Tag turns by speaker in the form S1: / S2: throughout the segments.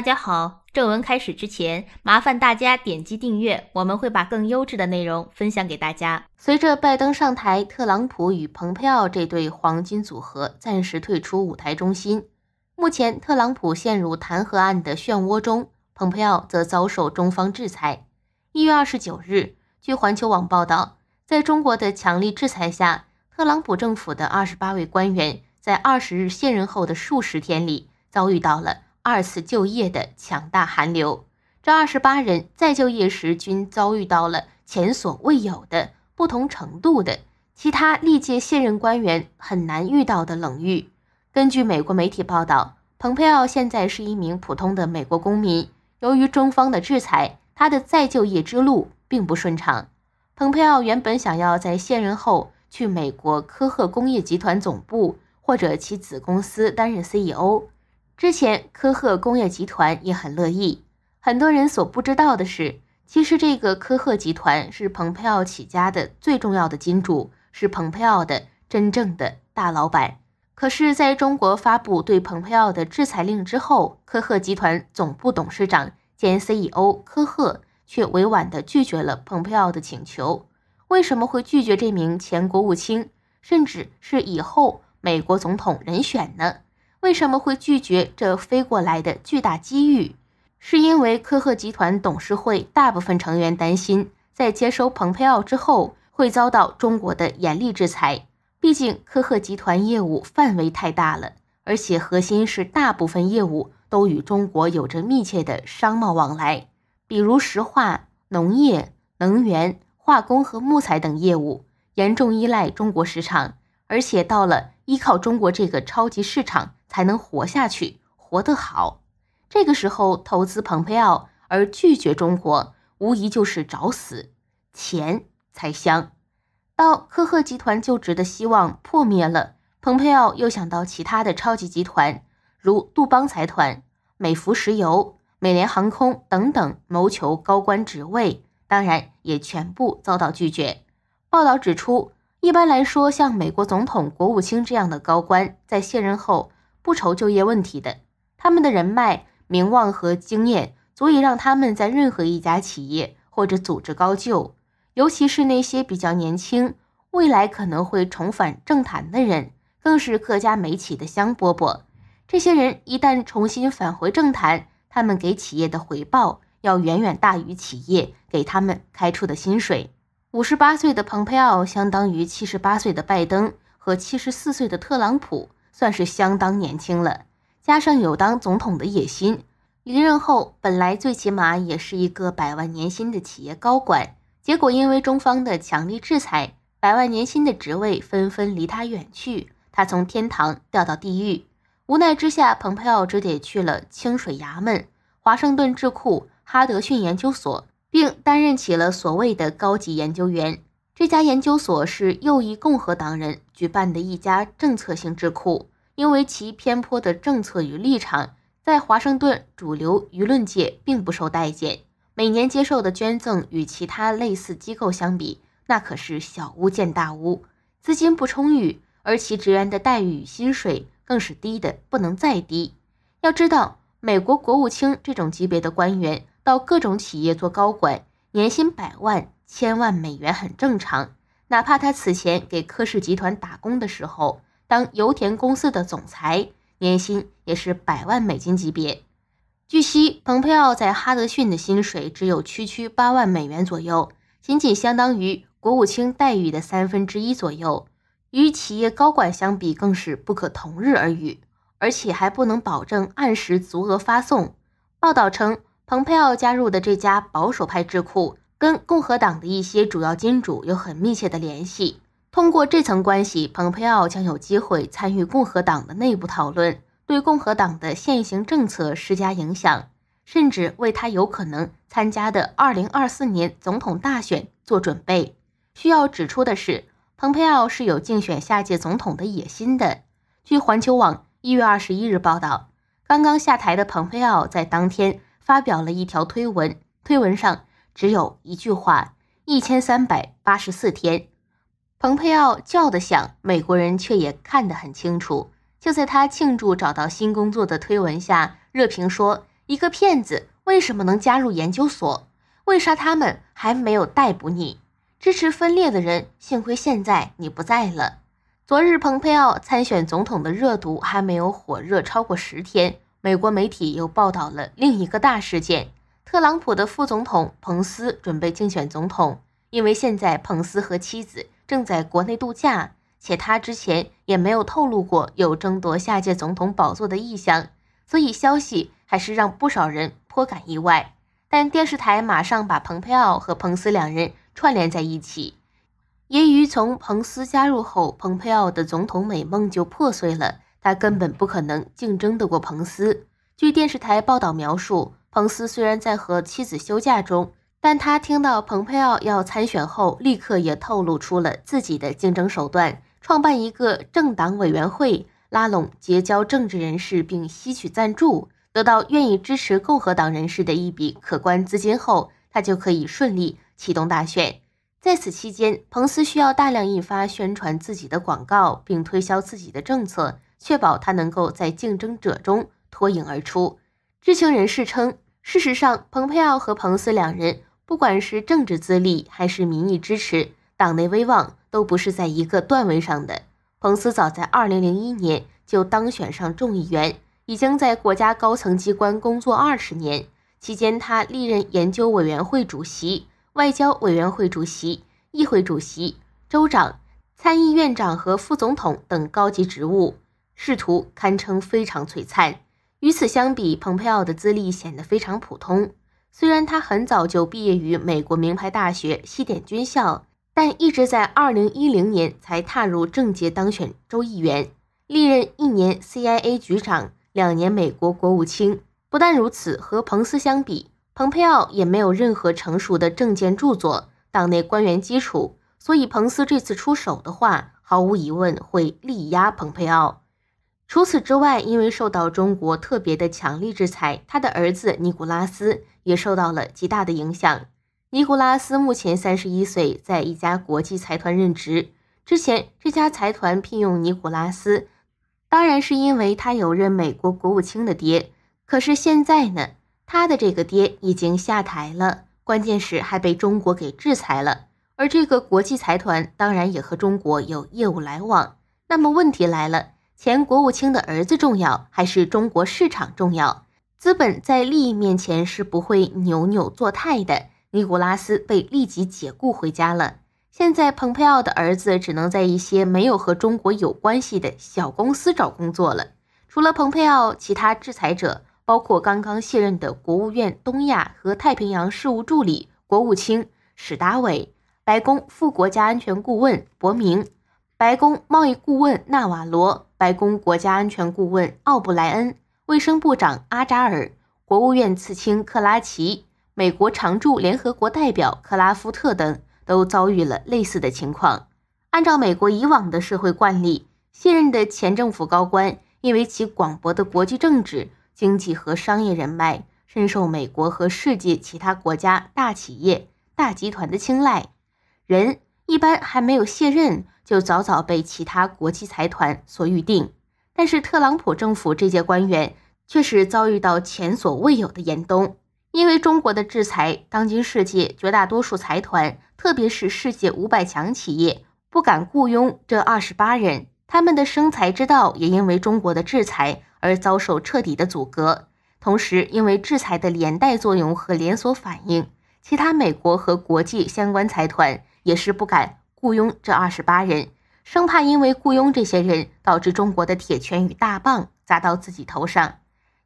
S1: 大家好，正文开始之前，麻烦大家点击订阅，我们会把更优质的内容分享给大家。随着拜登上台，特朗普与蓬佩奥这对黄金组合暂时退出舞台中心。目前，特朗普陷入弹劾案的漩涡中，蓬佩奥则遭受中方制裁。一月二十九日，据环球网报道，在中国的强力制裁下，特朗普政府的二十八位官员在二十日卸任后的数十天里遭遇到了。二次就业的强大寒流，这二十八人再就业时均遭遇到了前所未有的不同程度的其他历届卸任官员很难遇到的冷遇。根据美国媒体报道，蓬佩奥现在是一名普通的美国公民。由于中方的制裁，他的再就业之路并不顺畅。蓬佩奥原本想要在卸任后去美国科赫工业集团总部或者其子公司担任 CEO。之前科赫工业集团也很乐意。很多人所不知道的是，其实这个科赫集团是蓬佩奥起家的最重要的金主，是蓬佩奥的真正的大老板。可是，在中国发布对蓬佩奥的制裁令之后，科赫集团总部董事长兼 CEO 科赫却委婉地拒绝了蓬佩奥的请求。为什么会拒绝这名前国务卿，甚至是以后美国总统人选呢？为什么会拒绝这飞过来的巨大机遇？是因为科赫集团董事会大部分成员担心，在接收蓬佩奥之后会遭到中国的严厉制裁。毕竟科赫集团业务范围太大了，而且核心是大部分业务都与中国有着密切的商贸往来，比如石化、农业、能源、化工和木材等业务严重依赖中国市场，而且到了。依靠中国这个超级市场才能活下去，活得好。这个时候投资蓬佩奥而拒绝中国，无疑就是找死。钱才香。到科赫集团就职的希望破灭了，蓬佩奥又想到其他的超级集团，如杜邦财团、美孚石油、美联航空等等，谋求高官职位，当然也全部遭到拒绝。报道指出。一般来说，像美国总统、国务卿这样的高官，在卸任后不愁就业问题的。他们的人脉、名望和经验，足以让他们在任何一家企业或者组织高就。尤其是那些比较年轻、未来可能会重返政坛的人，更是各家媒体的香饽饽。这些人一旦重新返回政坛，他们给企业的回报要远远大于企业给他们开出的薪水。五十八岁的蓬佩奥，相当于七十八岁的拜登和七十四岁的特朗普，算是相当年轻了。加上有当总统的野心，离任后本来最起码也是一个百万年薪的企业高管，结果因为中方的强力制裁，百万年薪的职位纷纷离他远去，他从天堂掉到地狱。无奈之下，蓬佩奥只得去了清水衙门——华盛顿智库哈德逊研究所。并担任起了所谓的高级研究员。这家研究所是右翼共和党人举办的一家政策性智库，因为其偏颇的政策与立场，在华盛顿主流舆论界并不受待见。每年接受的捐赠与其他类似机构相比，那可是小巫见大巫，资金不充裕，而其职员的待遇与薪水更是低的不能再低。要知道，美国国务卿这种级别的官员。到各种企业做高管，年薪百万、千万美元很正常。哪怕他此前给科氏集团打工的时候，当油田公司的总裁，年薪也是百万美金级别。据悉，蓬佩奥在哈德逊的薪水只有区区八万美元左右，仅仅相当于国务卿待遇的三分之一左右，与企业高管相比更是不可同日而语，而且还不能保证按时足额发送。报道称。蓬佩奥加入的这家保守派智库，跟共和党的一些主要金主有很密切的联系。通过这层关系，蓬佩奥将有机会参与共和党的内部讨论，对共和党的现行政策施加影响，甚至为他有可能参加的二零二四年总统大选做准备。需要指出的是，蓬佩奥是有竞选下届总统的野心的。据环球网一月二十一日报道，刚刚下台的蓬佩奥在当天。发表了一条推文，推文上只有一句话：一千三百八十四天。蓬佩奥叫得响，美国人却也看得很清楚。就在他庆祝找到新工作的推文下，热评说：“一个骗子为什么能加入研究所？为啥他们还没有逮捕你？支持分裂的人，幸亏现在你不在了。”昨日，蓬佩奥参选总统的热度还没有火热超过十天。美国媒体又报道了另一个大事件：特朗普的副总统彭斯准备竞选总统。因为现在彭斯和妻子正在国内度假，且他之前也没有透露过有争夺下届总统宝座的意向，所以消息还是让不少人颇感意外。但电视台马上把蓬佩奥和彭斯两人串联在一起，也于从彭斯加入后，蓬佩奥的总统美梦就破碎了。他根本不可能竞争得过彭斯。据电视台报道描述，彭斯虽然在和妻子休假中，但他听到蓬佩奥要参选后，立刻也透露出了自己的竞争手段：创办一个政党委员会，拉拢结交政治人士，并吸取赞助，得到愿意支持共和党人士的一笔可观资金后，他就可以顺利启动大选。在此期间，彭斯需要大量印发宣传自己的广告，并推销自己的政策。确保他能够在竞争者中脱颖而出。知情人士称，事实上，蓬佩奥和彭斯两人，不管是政治资历还是民意支持、党内威望，都不是在一个段位上的。彭斯早在二零零一年就当选上众议员，已经在国家高层机关工作二十年，期间他历任研究委员会主席、外交委员会主席、议会主席、州长、参议院长和副总统等高级职务。仕途堪称非常璀璨。与此相比，蓬佩奥的资历显得非常普通。虽然他很早就毕业于美国名牌大学西点军校，但一直在二零一零年才踏入政界，当选州议员，历任一年 CIA 局长，两年美国国务卿。不但如此，和彭斯相比，蓬佩奥也没有任何成熟的政见著作、党内官员基础。所以，彭斯这次出手的话，毫无疑问会力压蓬佩奥。除此之外，因为受到中国特别的强力制裁，他的儿子尼古拉斯也受到了极大的影响。尼古拉斯目前三十一岁，在一家国际财团任职。之前，这家财团聘用尼古拉斯，当然是因为他有任美国国务卿的爹。可是现在呢，他的这个爹已经下台了，关键是还被中国给制裁了。而这个国际财团当然也和中国有业务来往。那么问题来了。前国务卿的儿子重要还是中国市场重要？资本在利益面前是不会扭扭作态的。尼古拉斯被立即解雇回家了。现在，蓬佩奥的儿子只能在一些没有和中国有关系的小公司找工作了。除了蓬佩奥，其他制裁者包括刚刚卸任的国务院东亚和太平洋事务助理国务卿史达伟、白宫副国家安全顾问伯明。白宫贸易顾问纳瓦罗、白宫国家安全顾问奥布莱恩、卫生部长阿扎尔、国务院次卿克拉奇、美国常驻联合国代表克拉夫特等，都遭遇了类似的情况。按照美国以往的社会惯例，现任的前政府高官，因为其广博的国际政治、经济和商业人脉，深受美国和世界其他国家大企业、大集团的青睐。人一般还没有卸任。就早早被其他国际财团所预定，但是特朗普政府这届官员却是遭遇到前所未有的严冬，因为中国的制裁，当今世界绝大多数财团，特别是世界五百强企业，不敢雇佣这二十八人，他们的生财之道也因为中国的制裁而遭受彻底的阻隔。同时，因为制裁的连带作用和连锁反应，其他美国和国际相关财团也是不敢。雇佣这二十八人，生怕因为雇佣这些人导致中国的铁拳与大棒砸到自己头上。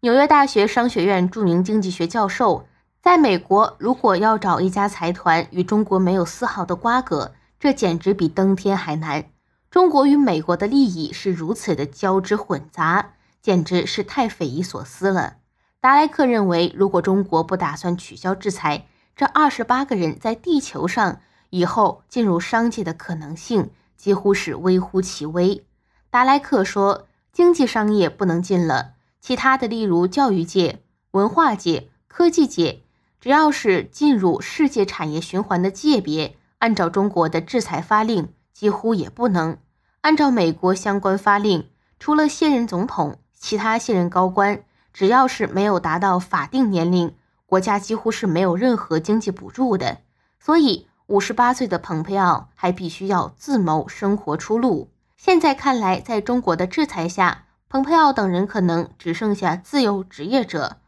S1: 纽约大学商学院著名经济学教授，在美国如果要找一家财团与中国没有丝毫的瓜葛，这简直比登天还难。中国与美国的利益是如此的交织混杂，简直是太匪夷所思了。达莱克认为，如果中国不打算取消制裁，这二十八个人在地球上。以后进入商界的可能性几乎是微乎其微。达莱克说：“经济商业不能进了，其他的，例如教育界、文化界、科技界，只要是进入世界产业循环的界别，按照中国的制裁发令，几乎也不能；按照美国相关发令，除了现任总统，其他现任高官，只要是没有达到法定年龄，国家几乎是没有任何经济补助的。”所以。五十八岁的蓬佩奥还必须要自谋生活出路。现在看来，在中国的制裁下，蓬佩奥等人可能只剩下自由职业者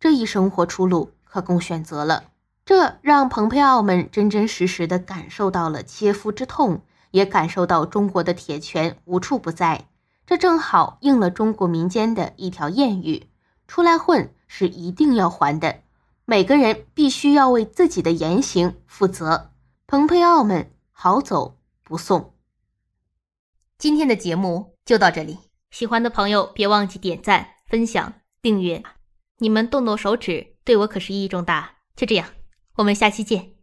S1: 这一生活出路可供选择了。这让蓬佩奥们真真实实地感受到了切肤之痛，也感受到中国的铁拳无处不在。这正好应了中国民间的一条谚语：“出来混是一定要还的，每个人必须要为自己的言行负责。”蓬佩奥们，好走不送。今天的节目就到这里，喜欢的朋友别忘记点赞、分享、订阅你们动动手指，对我可是意义重大。就这样，我们下期见。